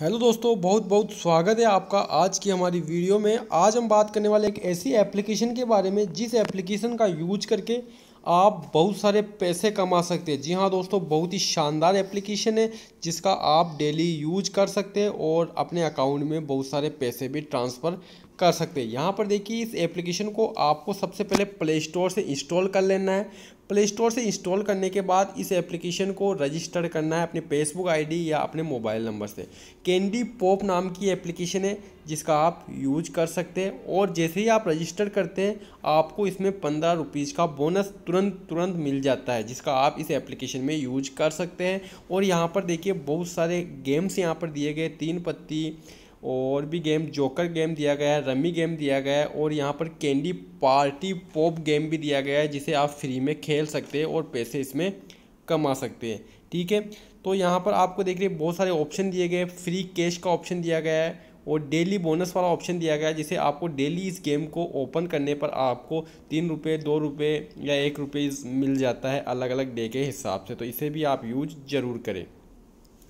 hello दोस्तों बहुत बहुत स्वागत है आपका आज की हमारी वीडियो में आज हम बात करने वाले एक ऐसी एप्लीकेशन के बारे में जिस एप्लीकेशन का यूज करके आप बहुत सारे पैसे कमा सकते हैं जी हाँ दोस्तों बहुत ही शानदार एप्लीकेशन है जिसका आप डेली यूज कर सकते हैं और अपने अकाउंट में बहुत सारे पैसे भी ट्रांसफ़र कर सकते हैं यहाँ पर देखिए इस एप्लीकेशन को आपको सबसे पहले प्ले स्टोर से इंस्टॉल कर लेना है प्ले स्टोर से इंस्टॉल करने के बाद इस एप्लीकेशन को रजिस्टर करना है अपने फेसबुक आईडी या अपने मोबाइल नंबर से कैंडी पॉप नाम की एप्लीकेशन है जिसका आप यूज कर सकते हैं और जैसे ही आप रजिस्टर करते हैं आपको इसमें पंद्रह रुपीज़ का बोनस तुरंत तुरंत मिल जाता है जिसका आप इस एप्लीकेशन में यूज कर सकते हैं और यहाँ पर देखिए बहुत सारे गेम्स यहाँ पर दिए गए तीन पत्ती और भी गेम जोकर गेम दिया गया है रमी गेम दिया गया है और यहाँ पर कैंडी पार्टी पॉप गेम भी दिया गया है जिसे आप फ्री में खेल सकते हैं और पैसे इसमें कमा सकते हैं ठीक है तो यहाँ पर आपको देख रहे बहुत सारे ऑप्शन दिए गए फ्री कैश का ऑप्शन दिया गया है और डेली बोनस वाला ऑप्शन दिया गया है जिसे आपको डेली इस गेम को ओपन करने पर आपको तीन रुपये दो रुपये या एक रुपये मिल जाता है अलग अलग डे के हिसाब से तो इसे भी आप यूज ज़रूर करें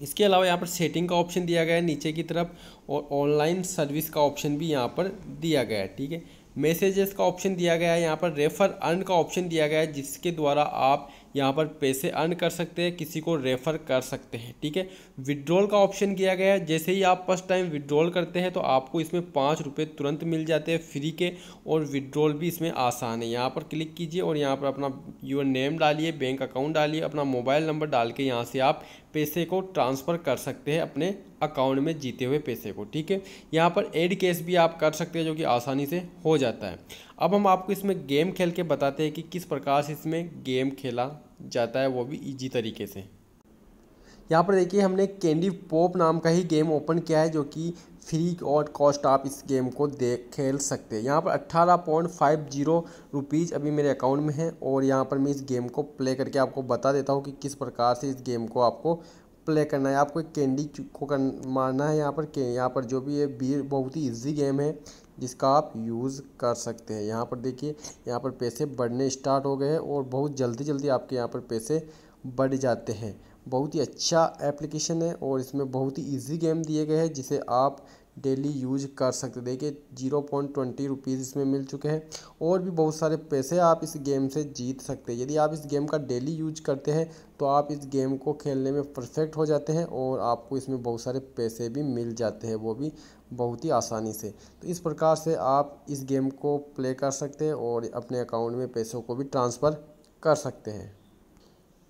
इसके अलावा यहाँ पर सेटिंग का ऑप्शन दिया गया है नीचे की तरफ और ऑनलाइन सर्विस का ऑप्शन भी यहाँ पर दिया गया है ठीक है मैसेजेस का ऑप्शन दिया गया है यहाँ पर रेफर अर्न का ऑप्शन दिया गया है जिसके द्वारा आप यहाँ पर पैसे अर्न कर सकते हैं किसी को रेफ़र कर सकते हैं ठीक है विड्रॉल का ऑप्शन किया गया है जैसे ही आप फर्स्ट टाइम विड्रॉल करते हैं तो आपको इसमें पाँच रुपये तुरंत मिल जाते हैं फ्री के और विड्रॉल भी इसमें आसान है यहाँ पर क्लिक कीजिए और यहाँ पर अपना यूर नेम डालिए बैंक अकाउंट डालिए अपना मोबाइल नंबर डाल के यहाँ से आप पैसे को ट्रांसफ़र कर सकते हैं अपने अकाउंट में जीते हुए पैसे को ठीक है यहाँ पर एड केस भी आप कर सकते हैं जो कि आसानी से हो जाता है अब हम आपको इसमें गेम खेल के बताते हैं कि किस प्रकार से इसमें गेम खेला जाता है वो भी ईजी तरीके से यहाँ पर देखिए हमने कैंडी पॉप नाम का ही गेम ओपन किया है जो कि फ्री और कॉस्ट आप इस गेम को देख खेल सकते हैं यहाँ पर अट्ठारह पॉइंट फाइव जीरो रुपीज़ अभी मेरे अकाउंट में है और यहाँ पर मैं इस गेम को प्ले करके आपको बता देता हूँ कि किस प्रकार से इस गेम को आपको प्ले करना है आपको एक कैंडी को कर मारना है यहाँ पर के यहाँ पर जो भी ये बहुत ही ईजी गेम है जिसका आप यूज़ कर सकते हैं यहाँ पर देखिए यहाँ पर पैसे बढ़ने स्टार्ट हो गए हैं और बहुत जल्दी जल्दी आपके यहाँ पर पैसे बढ़ जाते हैं बहुत ही अच्छा एप्लीकेशन है और इसमें बहुत ही इजी गेम दिए गए हैं जिसे आप डेली यूज कर सकते देखिए जीरो पॉइंट ट्वेंटी रुपीज़ इसमें मिल चुके हैं और भी बहुत सारे पैसे आप इस गेम से जीत सकते हैं यदि आप इस गेम का डेली यूज करते हैं तो आप इस गेम को खेलने में परफेक्ट हो जाते हैं और आपको इसमें बहुत सारे पैसे भी मिल जाते हैं वो भी बहुत ही आसानी से तो इस प्रकार से आप इस गेम को प्ले कर सकते हैं और अपने अकाउंट में पैसों को भी ट्रांसफ़र कर सकते हैं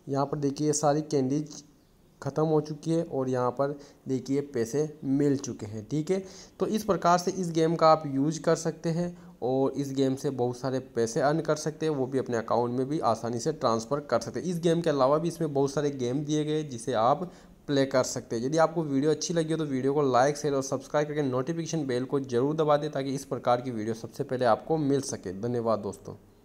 यहाँ पर देखिए सारी कैंडीज ख़त्म हो चुकी है और यहाँ पर देखिए पैसे मिल चुके हैं ठीक है तो इस प्रकार से इस गेम का आप यूज कर सकते हैं और इस गेम से बहुत सारे पैसे अर्न कर सकते हैं वो भी अपने अकाउंट में भी आसानी से ट्रांसफ़र कर सकते हैं इस गेम के अलावा भी इसमें बहुत सारे गेम दिए गए जिसे आप प्ले कर सकते हैं यदि आपको वीडियो अच्छी लगी हो तो वीडियो को लाइक शेयर और सब्सक्राइब करके नोटिफिकेशन बेल को जरूर दबा दें ताकि इस प्रकार की वीडियो सबसे पहले आपको मिल सके धन्यवाद दोस्तों